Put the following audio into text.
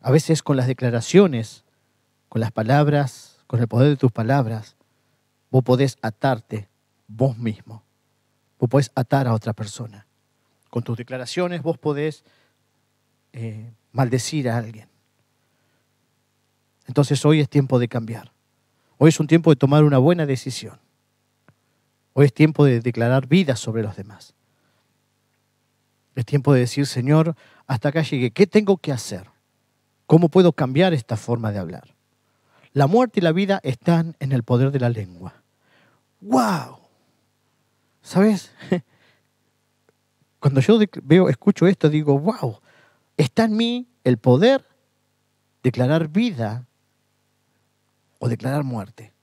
a veces con las declaraciones, con las palabras, con el poder de tus palabras, vos podés atarte vos mismo. Vos podés atar a otra persona. Con tus declaraciones vos podés eh, maldecir a alguien. Entonces hoy es tiempo de cambiar. Hoy es un tiempo de tomar una buena decisión. Hoy es tiempo de declarar vida sobre los demás. Es tiempo de decir, Señor, hasta acá llegué. ¿Qué tengo que hacer? ¿Cómo puedo cambiar esta forma de hablar? La muerte y la vida están en el poder de la lengua. ¡Wow! ¿Sabes? Cuando yo veo, escucho esto, digo, wow, está en mí el poder declarar vida o declarar muerte.